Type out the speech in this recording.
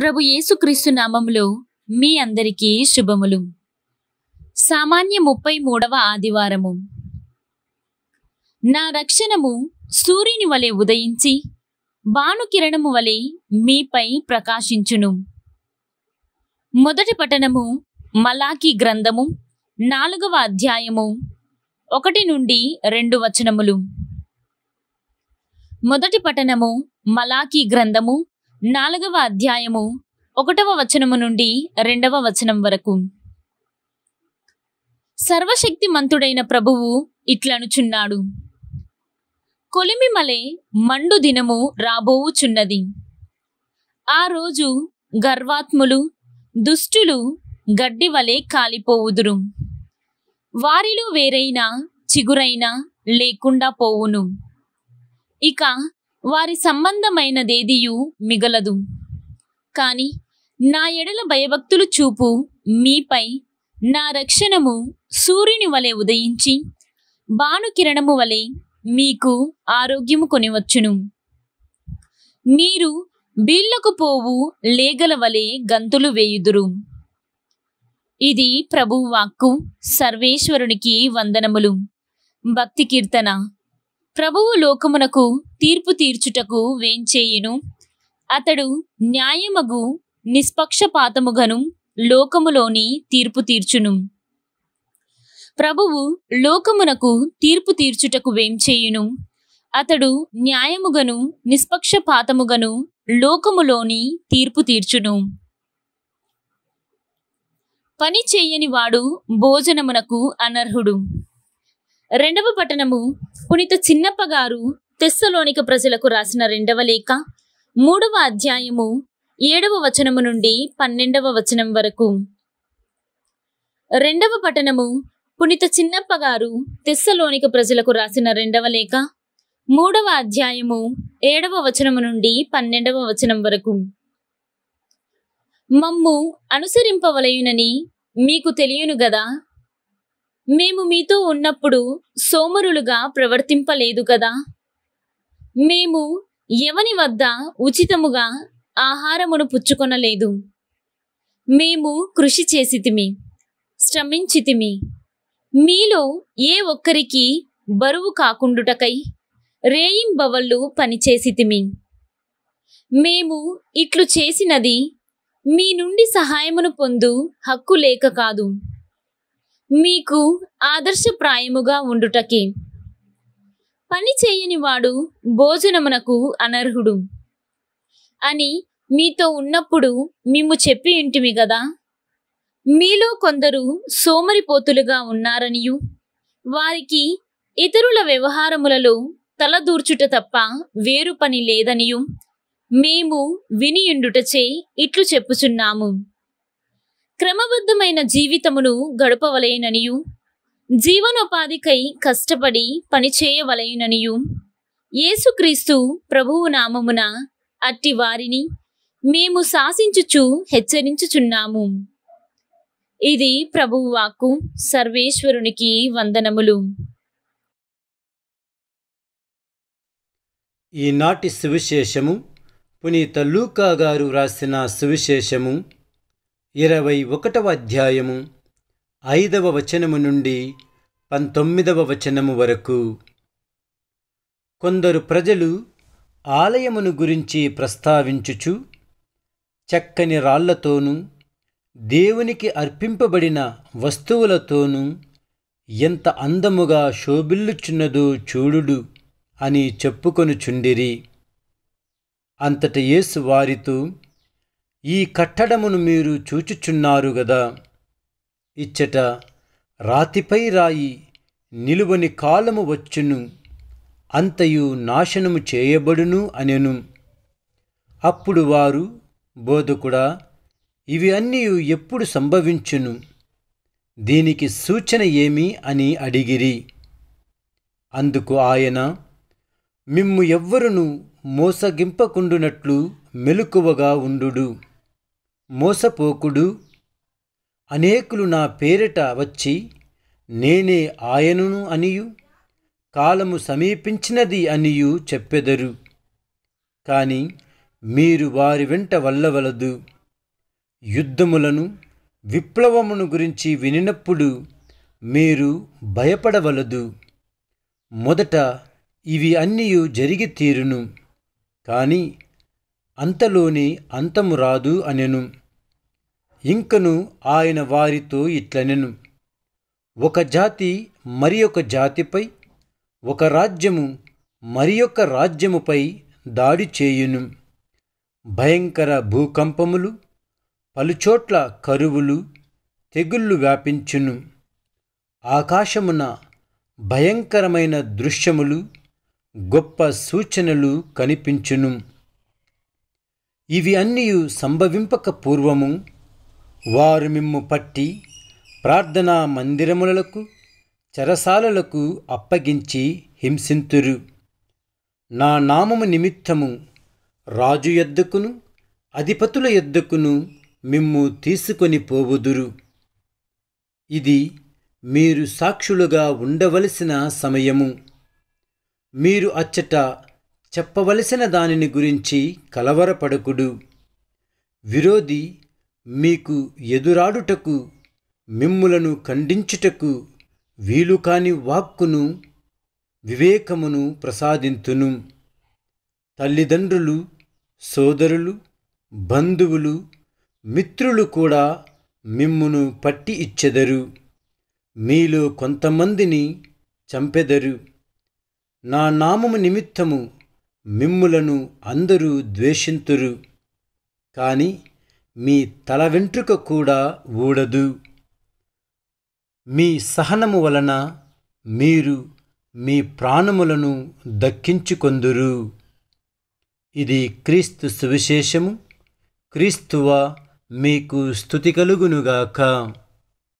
ప్రభు యేసుక్రీస్తు నామంలో మీ అందరికీ శుభములు సామాన్య ముప్పై మూడవ ఆదివారము నా రక్షణము సూర్యుని వలె ఉదయించి భానుకిరణము వలె మీపై ప్రకాశించును మొదటి పఠనము మలాకి గ్రంథము నాలుగవ అధ్యాయము ఒకటి నుండి రెండు వచనములు మొదటి పఠనము మలాకి గ్రంథము నాలుగవ అధ్యాయము ఒకటవ వచనము నుండి రెండవ వచనం వరకు సర్వశక్తిమంతుడైన ప్రభువు ఇట్లనుచున్నాడు కొలిమిమలే మండు దినము రాబోవుచున్నది ఆ రోజు గర్వాత్ములు దుష్టులు గడ్డి వలె కాలిపోవుదురు వారిలో వేరైనా చిగురైనా లేకుండా పోవును ఇక వారి సంబంధమైనదేదియు మిగలదు కాని నా ఎడల భయభక్తులు చూపు మీపై నా రక్షణము సూర్యుని వలె ఉదయించి బాణుకిరణము వలె మీకు ఆరోగ్యము కొనివచ్చును మీరు బీళ్లకు పోవు లేగల వలె గంతులు వేయుదురు ఇది ప్రభువాక్కు సర్వేశ్వరునికి వందనములు భక్తి కీర్తన ప్రభువు లోకమునకు తీర్పు తీర్చుటకు వేంచేయును అతడు న్యాయమగు నిష్పక్షపాతముగను లోకములోని తీర్పు తీర్చును ప్రభువు లోకమునకు తీర్పు తీర్చుటకు వేంచేయును అతడు న్యాయముగను నిష్పక్షపాతముగను లోకములోని తీర్పు తీర్చును పని చేయని వాడు భోజనమునకు అనర్హుడు రెండవ పట్టణము పునీత చిన్నప్ప గారు తెస్సలోనిక ప్రజలకు రాసిన రెండవ లేఖ మూడవ అధ్యాయము ఏడవ వచనము నుండి పన్నెండవ వచనం వరకు రెండవ పట్టణము పునీత చిన్నప్ప గారు తెస్సలోనిక ప్రజలకు రాసిన రెండవ లేఖ మూడవ అధ్యాయము ఏడవ వచనము నుండి పన్నెండవ వచనం వరకు మమ్ము అనుసరింపవలయునని మీకు తెలియను గదా మేము మీతో ఉన్నప్పుడు సోమరులుగా ప్రవర్తింపలేదు కదా మేము ఎవని వద్ద ఉచితముగా ఆహారమును పుచ్చుకొనలేదు మేము కృషి చేసితిమి శ్రమించితిమి మీలో ఏ ఒక్కరికి బరువు కాకుండుటకై రేయింబవళ్ళు పనిచేసితిమి మేము ఇట్లు చేసినది మీ నుండి సహాయమును పొందు హక్కు లేక కాదు మీకు ఆదర్శప్రాయముగా ఉండుటకి పని చేయనివాడు భోజనమునకు అనర్హుడు అని మీతో ఉన్నప్పుడు మేము చెప్పి ఇంటిమి గదా మీలో కొందరు సోమరిపోతులుగా ఉన్నారనియు వారికి ఇతరుల వ్యవహారములలో తలదూర్చుట తప్ప వేరు పని లేదనియు మేము వినియుండుటచే ఇట్లు చెప్పుచున్నాము క్రమబద్ధమైన జీవితమును గడపవలయననియు జీవనోపాధికై కష్టపడి పనిచేయవలయననియు యేసుక్రీస్తు ప్రభువు నామమున అట్టి వారిని మేము శాసించుచు హెచ్చరించుచున్నాము ఇది ప్రభువు వాక్కు సర్వేశ్వరునికి వందనములు ఈనాటి సువిశేషము పునీత లూకా గారు రాసిన సువిశేషము ఇరవై ఒకటవ అధ్యాయము ఐదవ వచనము నుండి పంతొమ్మిదవ వచనము వరకు కొందరు ప్రజలు ఆలయమును గురించి ప్రస్తావించుచు చక్కని రాళ్లతోనూ దేవునికి అర్పింపబడిన వస్తువులతోనూ ఎంత అందముగా శోభిల్లుచున్నదో చూడుడు అని చెప్పుకొనుచుండిరి అంతట యేసు వారితో ఈ కట్టడమును మీరు చూచుచున్నారు గదా ఇచ్చట రాతిపై రాయి నిలువని కాలము వచ్చును అంతయు నాశనము చేయబడును అనెను అప్పుడు వారు బోధకుడా ఇవి అన్నీ ఎప్పుడు సంభవించును దీనికి సూచన ఏమి అని అడిగిరి అందుకు ఆయన మిమ్ము ఎవ్వరును మోసగింపకుండునట్లు మెలకువగా ఉండు మోసపోకుడు అనేకులు నా పేరిట వచ్చి నేనే ఆయనను అనియు కాలము సమీపించినది అనియు చెప్పెదరు కానీ మీరు వారి వెంట వల్లవలదు యుద్ధములను విప్లవమును గురించి వినినప్పుడు మీరు భయపడవలదు మొదట ఇవి అన్నీ జరిగి తీరును కానీ అంతలోని అంతము రాదు అనెను ఇంకను ఆయన వారితో ఇట్లనెను ఒక జాతి మరి ఒక జాతిపై ఒక రాజ్యము మరి ఒక రాజ్యముపై దాడి చేయును భయంకర భూకంపములు పలుచోట్ల కరువులు తెగుళ్ళు వ్యాపించును ఆకాశమున భయంకరమైన దృశ్యములు గొప్ప సూచనలు కనిపించును ఇవి అన్నీ సంభవింపక పూర్వము వారు మిమ్ము పట్టి ప్రార్థనా మందిరములకు చరసాలలకు అప్పగించి హింసింతురు నా నామము నిమిత్తము రాజు ఎద్దుకును అధిపతుల ఎద్దుకును మిమ్ము తీసుకొని పోవుదురు ఇది మీరు సాక్షులుగా ఉండవలసిన సమయము మీరు అచ్చట చెప్పవలసిన దానిని గురించి కలవరపడకుడు విరోధి మీకు ఎదురాడుటకు మిమ్ములను ఖండించుటకు వీలు కాని వాక్కును వివేకమును ప్రసాదింతును తల్లిదండ్రులు సోదరులు బంధువులు మిత్రులు కూడా మిమ్మును పట్టి ఇచ్చెదరు మీలో కొంతమందిని చంపెదరు నా నామము నిమిత్తము మిమ్ములను అందరూ ద్వేషింతురు కానీ మీ తల వెంట్రుక కూడా ఊడదు మీ సహనము వలన మీరు మీ ప్రాణములను దక్కించుకొందురు ఇది క్రీస్తు సువిశేషము క్రీస్తువ మీకు స్థుతి కలుగునుగాక